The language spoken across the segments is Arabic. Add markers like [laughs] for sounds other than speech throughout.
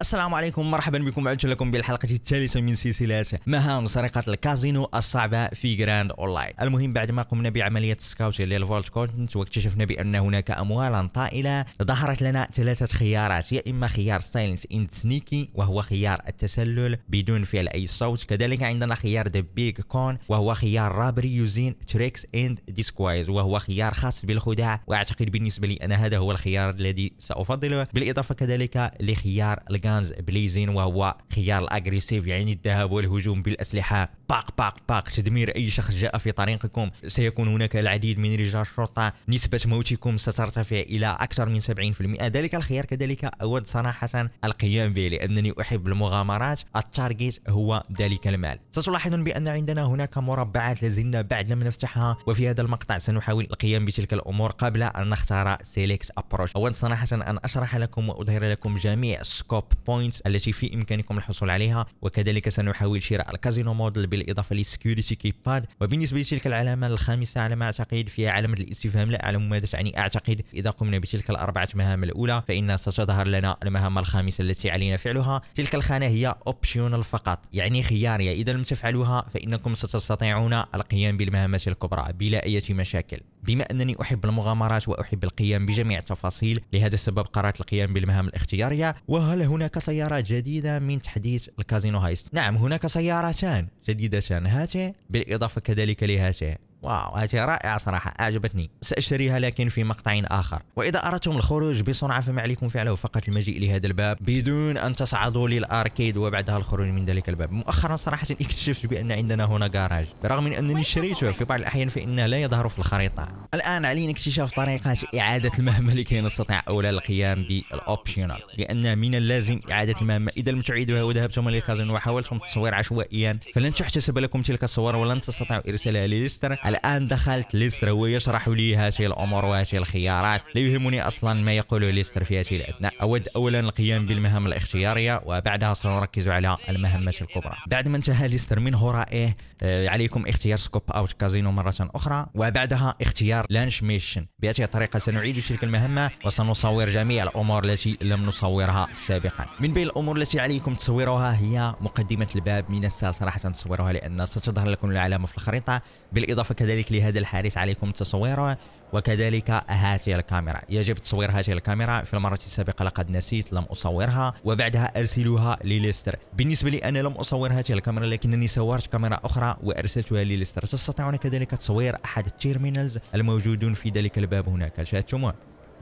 السلام عليكم مرحبا بكم عدت لكم بالحلقة الثالثة من سلسلة مهام سرقة الكازينو الصعبة في جراند اونلاين المهم بعد ما قمنا بعملية سكاوت للفولت كونتنت واكتشفنا بأن هناك أموالا طائلة ظهرت لنا ثلاثة خيارات يا إما خيار سايلنس إن سنيكي وهو خيار التسلل بدون فعل أي صوت كذلك عندنا خيار ذا بيج كون وهو خيار رابري يوزين تريكس اند ديسكوايز وهو خيار خاص بالخداع وأعتقد بالنسبة لي أنا هذا هو الخيار الذي سأفضله بالإضافة كذلك لخيار الجان كانز بليزين وهو خيار الاجريسيف يعني الذهاب والهجوم بالاسلحه باق باق باق تدمير اي شخص جاء في طريقكم سيكون هناك العديد من رجال الشرطه نسبه موتكم سترتفع الى اكثر من 70% ذلك الخيار كذلك اود صراحه القيام به لانني احب المغامرات التارجيت هو ذلك المال ستلاحظون بان عندنا هناك مربعات لازلنا بعد لم نفتحها وفي هذا المقطع سنحاول القيام بتلك الامور قبل ان نختار سيليكت ابروش اود صراحه ان اشرح لكم واظهر لكم جميع سكوب بوينتس التي في إمكانكم الحصول عليها وكذلك سنحاول شراء الكازينو موديل بالإضافة للسكيورتي باد وبالنسبة لتلك العلامة الخامسة على ما أعتقد فيها علامة الاستفهام لا أعلم ماذا تعني أعتقد إذا قمنا بتلك الأربعة مهام الأولى فإن ستظهر لنا المهام الخامسة التي علينا فعلها تلك الخانة هي أوبشنال فقط يعني خيارية إذا لم تفعلوها فإنكم ستستطيعون القيام بالمهمات الكبرى بلا أي مشاكل بما أنني أحب المغامرات وأحب القيام بجميع التفاصيل لهذا السبب قررت القيام بالمهام الاختيارية وهل هناك سيارة جديدة من تحديث الكازينو هايست؟ نعم هناك سيارتان جديدتان هاتي بالإضافة كذلك لهاتي واو هذه رائعة صراحة أعجبتني سأشتريها لكن في مقطع آخر وإذا أردتم الخروج بسرعة فما عليكم فعله فقط المجيء لهذا الباب بدون أن تصعدوا للأركيد وبعدها الخروج من ذلك الباب مؤخرا صراحة [laughs] اكتشفت بأن عندنا هنا جاراج برغم من أنني شريته في بعض الأحيان فإنه لا يظهر في الخريطة الآن علينا اكتشاف طريقة إعادة المهمة لكي نستطيع أولا القيام بالأوبشنال لأن من اللازم إعادة المهمة إذا لم تعيدوها وذهبتم للكازينو وحاولتم التصوير عشوائيا فلن تحتسب لكم تلك الصور ولن تستطيعوا إرسالها للستر الان دخلت ليستر ويشرح لي هذه الامور وهذه الخيارات لا يهمني اصلا ما يقوله ليستر في هذه الاثناء اود اولا القيام بالمهام الاختياريه وبعدها سنركز على المهمات الكبرى بعد ما انتهى ليستر من هرائه آه، عليكم اختيار سكوب اوت كازينو مره اخرى وبعدها اختيار لانش ميشن بهذه الطريقه سنعيد تلك المهمه وسنصور جميع الامور التي لم نصورها سابقا من بين الامور التي عليكم تصويرها هي مقدمه الباب من السهل صراحه تصويرها لان ستظهر لكم العلامه في الخريطه بالاضافه وكذلك لهذا الحارس عليكم تصويره وكذلك هاته الكاميرا يجب تصوير هاته الكاميرا في المرة السابقة لقد نسيت لم أصورها وبعدها أرسلها لليستر بالنسبة لي أنا لم أصور هاته الكاميرا لكنني صورت كاميرا أخرى وأرسلتها لليستر تستطيعون كذلك تصوير أحد التيرمينالز الموجودون في ذلك الباب هناك شاهدتموه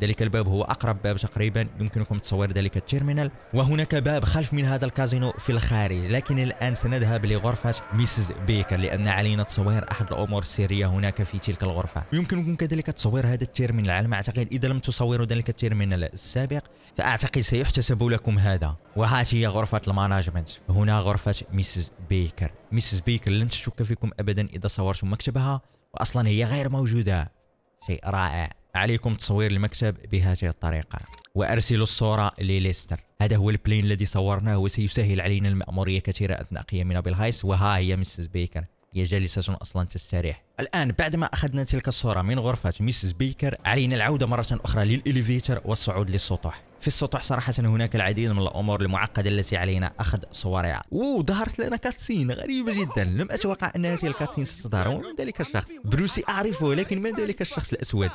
ذلك الباب هو أقرب باب تقريبا يمكنكم تصوير ذلك التيرمينال وهناك باب خلف من هذا الكازينو في الخارج لكن الآن سنذهب لغرفة ميسز بيكر لأن علينا تصوير أحد الأمور السرية هناك في تلك الغرفة يمكنكم كذلك تصوير هذا التيرمينال على ما أعتقد إذا لم تصوروا ذلك التيرمينال السابق فأعتقد سيحتسب لكم هذا وهذه هي غرفة الماناجمنت هنا غرفة ميسز بيكر ميسز بيكر لن تشك فيكم أبدا إذا صورتم مكتبها وأصلا هي غير موجودة شيء رائع عليكم تصوير المكتب بهذه الطريقة وأرسلوا الصورة لليستر هذا هو البلين الذي صورناه وسيسهل علينا المأمورية كثيرة أثناء قيامنا بالهايس وها هي مسز بيكر هي جالسة أصلا تستريح الآن بعدما أخذنا تلك الصورة من غرفة مسز بيكر علينا العودة مرة أخرى للإليفيتر والصعود للسطح في السطح صراحة هناك العديد من الأمور المعقدة التي علينا أخذ صورها ظهرت لنا كاتسين غريبة جدا لم أتوقع أن هذه الكاتسين ستظهر من ذلك الشخص بروسي أعرفه لكن من ذلك الشخص الأسود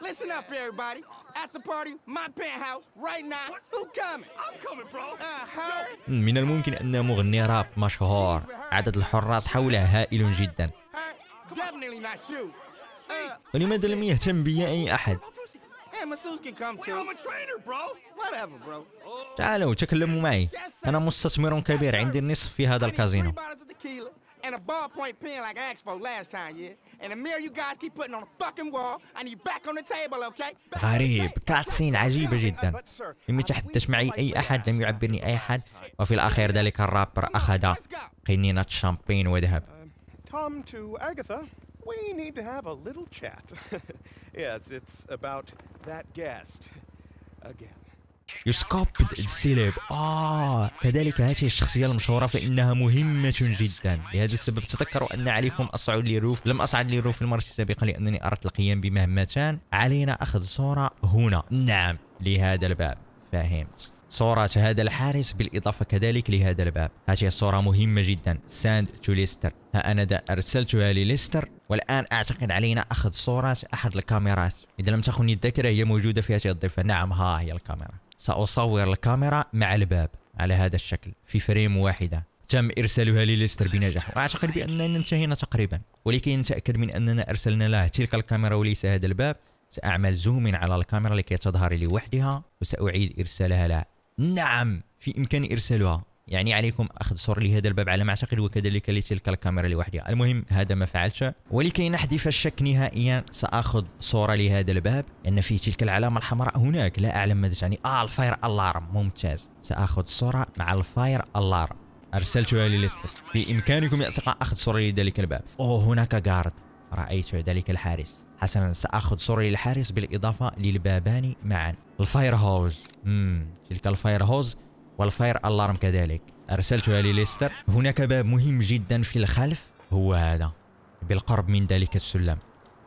Listen up, everybody. At the party, my penthouse, right now. Who coming? I'm coming, bro. Uh, من الممكن أن مغني راب مشهور عدد الحراس حوله هائل جدا ولماذا لم يهتم بي أي أحد تعالوا تكلموا معي أنا مستثمر كبير عندي النصف في هذا الكازينو and a ballpoint pen like I asked for last time, yeah? And the mirror you guys keep putting on the fucking wall, I need back on the table, okay? غريب كاتسين عجيبة جدا لم يتحدث معي أي أحد لم يعبرني أي أحد وفي الأخير ذلك الرابر أخذ قنينة شامبين وذهب uh, Tom to Agatha. we need to have a little chat. [laughs] yes, it's about that guest again. the السيلاب آه كذلك هذه الشخصية المشهورة فإنها مهمة جدا لهذا السبب تذكروا أن عليكم أصعد للروف لم أصعد للروف في المرة السابقة لأنني أردت القيام بمهمتان علينا أخذ صورة هنا نعم لهذا الباب فهمت صورة هذا الحارس بالإضافة كذلك لهذا الباب هذه الصورة مهمة جدا ساند تو ليستر ها أنا أرسلتها لليستر والآن أعتقد علينا أخذ صورة أحد الكاميرات إذا لم تخني الذاكرة هي موجودة في هذه الضفة نعم ها هي الكاميرا سأصور الكاميرا مع الباب على هذا الشكل في فريم واحدة تم ارسالها لليستر بنجاح واعتقد باننا انتهينا تقريبا ولكي نتاكد من اننا ارسلنا له تلك الكاميرا وليس هذا الباب ساعمل زوم على الكاميرا لكي تظهر لوحدها وساعيد ارسالها له نعم في إمكاني إرسالها يعني عليكم أخذ صور لهذا الباب على ما أعتقد وكذلك لتلك الكاميرا لوحدها المهم هذا ما فعلته ولكي نحذف الشك نهائيا سأخذ صورة لهذا الباب أن فيه تلك العلامة الحمراء هناك لا أعلم ماذا تعني آه الفاير ألارم ممتاز سأخذ صورة مع الفاير ألارم أرسلتها لليستر بإمكانكم يا أصدقاء أخذ صورة لذلك الباب أوه هناك جارد رأيت ذلك الحارس حسنا سأخذ صوري للحارس بالإضافة للبابان معا الفاير هوز مم. تلك الفاير هوز والفاير ألارم كذلك أرسلتها لليستر هناك باب مهم جدا في الخلف هو هذا بالقرب من ذلك السلم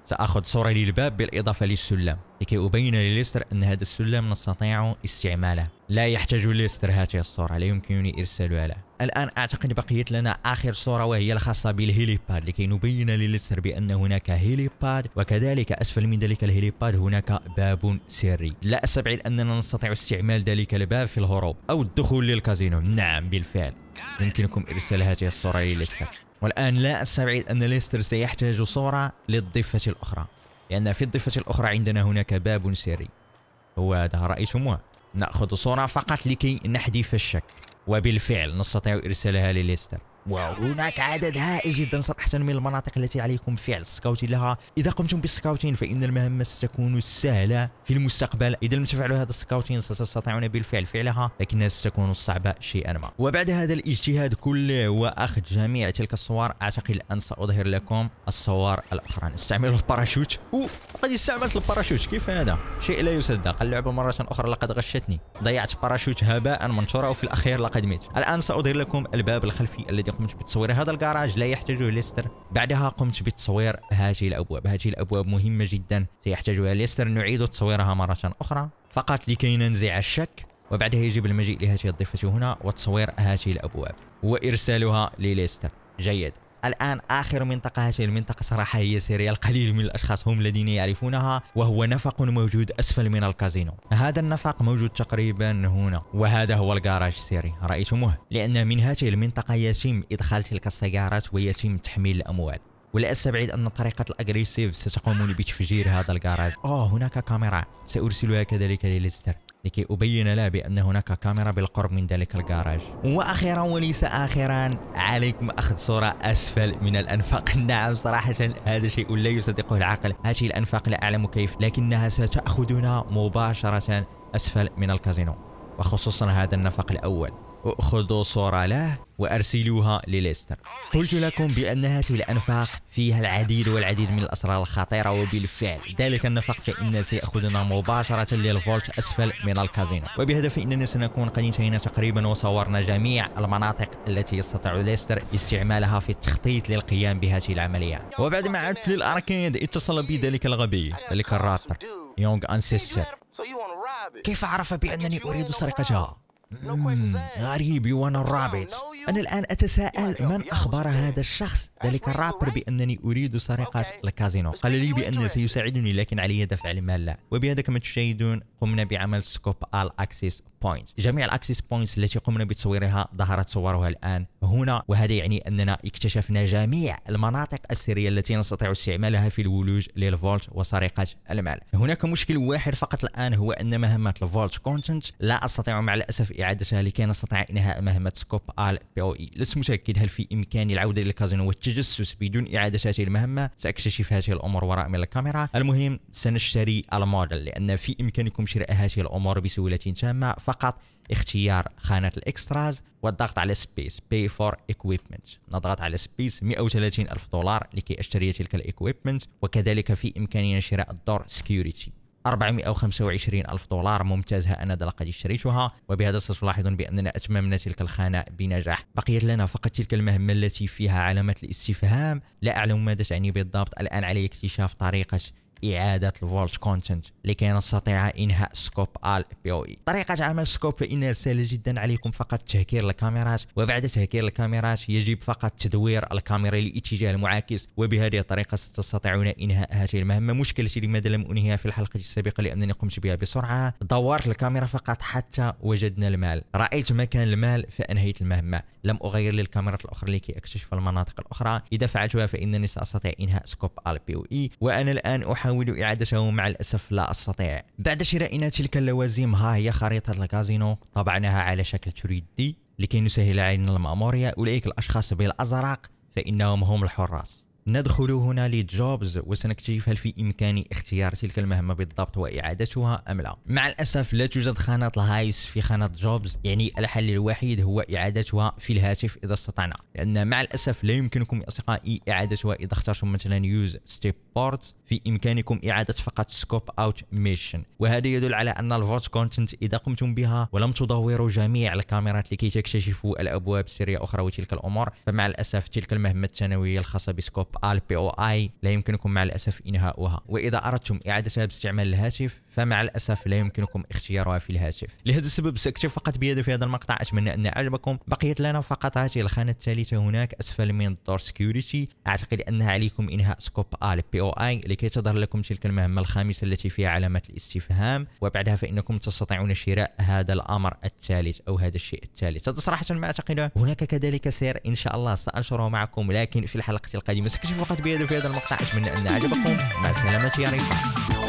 سأخذ صورة للباب بالإضافة للسلم لكي أبين لليستر أن هذا السلم نستطيع استعماله لا يحتاج ليستر هذه الصورة لا يمكنني إرسالها له الان اعتقد بقيت لنا اخر صوره وهي الخاصه بالهيليباد لكي نبين للسر بان هناك هيليباد وكذلك اسفل من ذلك الهيليباد هناك باب سري لا استبعد اننا نستطيع استعمال ذلك الباب في الهروب او الدخول للكازينو نعم بالفعل يمكنكم ارسال هذه الصوره لليستر والان لا استبعد ان ليستر سيحتاج صوره للضفه الاخرى لان في الضفه الاخرى عندنا هناك باب سري هو هذا رايتموه ناخذ صوره فقط لكي نحذف الشك وبالفعل نستطيع إرسالها لليستر وهناك عدد هائل جدا صراحة من المناطق التي عليكم فعل السكاوتين لها إذا قمتم بالسكاوتين فإن المهمة ستكون سهلة في المستقبل إذا لم تفعلوا هذا السكاوتين ستستطيعون بالفعل فعلها لكنها ستكون صعبة شيئا ما وبعد هذا الاجتهاد كله وأخذ جميع تلك الصور أعتقد أن سأظهر لكم الصور الأخرى نستعمل الباراشوت وقد استعملت الباراشوت كيف هذا شيء لا يصدق اللعبة مرة أخرى لقد غشتني ضيعت باراشوت هباء منشورة وفي الأخير لقد مت الآن سأظهر لكم الباب الخلفي الذي قمت بتصوير هذا الكراج لا يحتاجه ليستر بعدها قمت بتصوير هذه الابواب هذه الابواب مهمه جدا سيحتاجها ليستر نعيد تصويرها مره اخرى فقط لكي ننزع الشك وبعدها يجب المجيء لهذه الضفه هنا وتصوير هذه الابواب وارسالها لليستر جيد الآن آخر منطقة هذه المنطقة صراحة هي سيريا القليل من الأشخاص هم الذين يعرفونها وهو نفق موجود أسفل من الكازينو هذا النفق موجود تقريبا هنا وهذا هو الجراج سيري رأيتموه لأن من هذه المنطقة يتم إدخال تلك السيارات ويتم تحميل الأموال ولا استبعد ان طريقه الاجريسيف ستقومون بتفجير هذا الجراج اوه هناك كاميرا سارسلها كذلك لليستر لكي أبين له بأن هناك كاميرا بالقرب من ذلك الجراج وأخيرا وليس آخرا عليكم أخذ صورة أسفل من الأنفاق [laughs] نعم صراحة هذا شيء لا يصدقه العقل هذه الأنفاق لا أعلم كيف لكنها ستأخذنا مباشرة أسفل من الكازينو وخصوصا هذا النفق الأول أخذوا صورة له وأرسلوها لليستر قلت لكم بأن هذه الأنفاق فيها العديد والعديد من الأسرار الخطيرة وبالفعل ذلك النفق فإن سيأخذنا مباشرة للفولت أسفل من الكازينو وبهدف إننا سنكون قد انتهينا تقريبا وصورنا جميع المناطق التي يستطيع ليستر استعمالها في التخطيط للقيام بهذه العملية وبعد ما عدت للأركيد اتصل بي ذلك الغبي ذلك الرابر يونغ أنسيستر كيف عرف بأنني أريد سرقتها؟ غريب وانا الرابط أنا الآن أتساءل من أخبر هذا الشخص ذلك أيوة، الرابر أيوة. بأنني أريد سرقة الكازينو قال لي بأنه سيساعدني لكن علي دفع المال لا وبهذا كما تشاهدون قمنا بعمل سكوب آل أكسس بوينت جميع الاكسس بوينتس التي قمنا بتصويرها ظهرت صورها الان هنا وهذا يعني اننا اكتشفنا جميع المناطق السريه التي نستطيع استعمالها في الولوج للفولت وسرقه المال هناك مشكل واحد فقط الان هو ان مهمه الفولت كونتنت لا استطيع مع الاسف اعادتها لكي نستطيع انهاء مهمه سكوب ال بي او اي لست متاكد هل في امكاني العوده الى الكازينو والتجسس بدون اعاده هذه المهمه ساكتشف هذه الامور وراء من الكاميرا المهم سنشتري الموديل لان في امكانكم شراء هذه الامور بسهوله تامه فقط اختيار خانة الاكستراز والضغط على سبيس باي فور equipment نضغط على سبيس 130 ألف دولار لكي أشتري تلك الاكويبمنت وكذلك في إمكانية شراء الدور سكيورتي 425 ألف دولار ممتازة أنا لقد اشتريتها وبهذا ستلاحظون بأننا أتممنا تلك الخانة بنجاح بقيت لنا فقط تلك المهمة التي فيها علامة الاستفهام لا أعلم ماذا تعني بالضبط الآن علي اكتشاف طريقة اعاده الفولت كونتنت لكي نستطيع انهاء سكوب ال بي او اي طريقه عمل سكوب فانها سهله جدا عليكم فقط تهكير الكاميرات وبعد تهكير الكاميرات يجب فقط تدوير الكاميرا للاتجاه المعاكس وبهذه الطريقه ستستطيعون انهاء هذه المهمه مشكلتي لماذا لم انهيها في الحلقه السابقه لانني قمت بها بسرعه دورت الكاميرا فقط حتى وجدنا المال رايت مكان المال فانهيت المهمه لم اغير للكاميرات الاخرى لكي اكتشف المناطق الاخرى اذا فعلتها فانني ساستطيع انهاء سكوب ال بي او اي وانا الان احاول أحاول إعادته مع الأسف لا أستطيع بعد شرائنا تلك اللوازم ها هي خريطة الكازينو طبعناها على شكل 3D لكي نسهل علينا الماموريا أولئك الأشخاص بالأزرق فإنهم هم الحراس ندخل هنا لجوبز وسنكتشف هل في إمكاني اختيار تلك المهمة بالضبط وإعادتها أم لا مع الأسف لا توجد خانة الهايس في خانة جوبز يعني الحل الوحيد هو إعادتها في الهاتف إذا استطعنا لأن مع الأسف لا يمكنكم يا أصدقائي إعادتها إذا اخترتم مثلا يوز ستيب بورت في إمكانكم إعادة فقط سكوب أوت ميشن وهذا يدل على أن الفوت كونتنت إذا قمتم بها ولم تدوروا جميع الكاميرات لكي تكتشفوا الأبواب السرية أخرى وتلك الأمور فمع الأسف تلك المهمة الثانوية الخاصة بسكوب توب ال بي او اي لا يمكنكم مع الاسف انهاؤها واذا اردتم اعاده استعمال الهاتف فمع الاسف لا يمكنكم اختيارها في الهاتف لهذا السبب ساكتفي فقط بهذا في هذا المقطع اتمنى ان اعجبكم بقيت لنا فقط هذه الخانه الثالثه هناك اسفل من الدور سكيورتي اعتقد انها عليكم انهاء سكوب ال بي او اي لكي تظهر لكم تلك المهمه الخامسه التي فيها علامه الاستفهام وبعدها فانكم تستطيعون شراء هذا الامر الثالث او هذا الشيء الثالث هذا صراحه ما اعتقد هناك كذلك سير ان شاء الله سانشره معكم لكن في الحلقه القادمه كيف وقت بيدو في هذا المقطع أتمنى أن عجبكم مع السلامة يا رفاق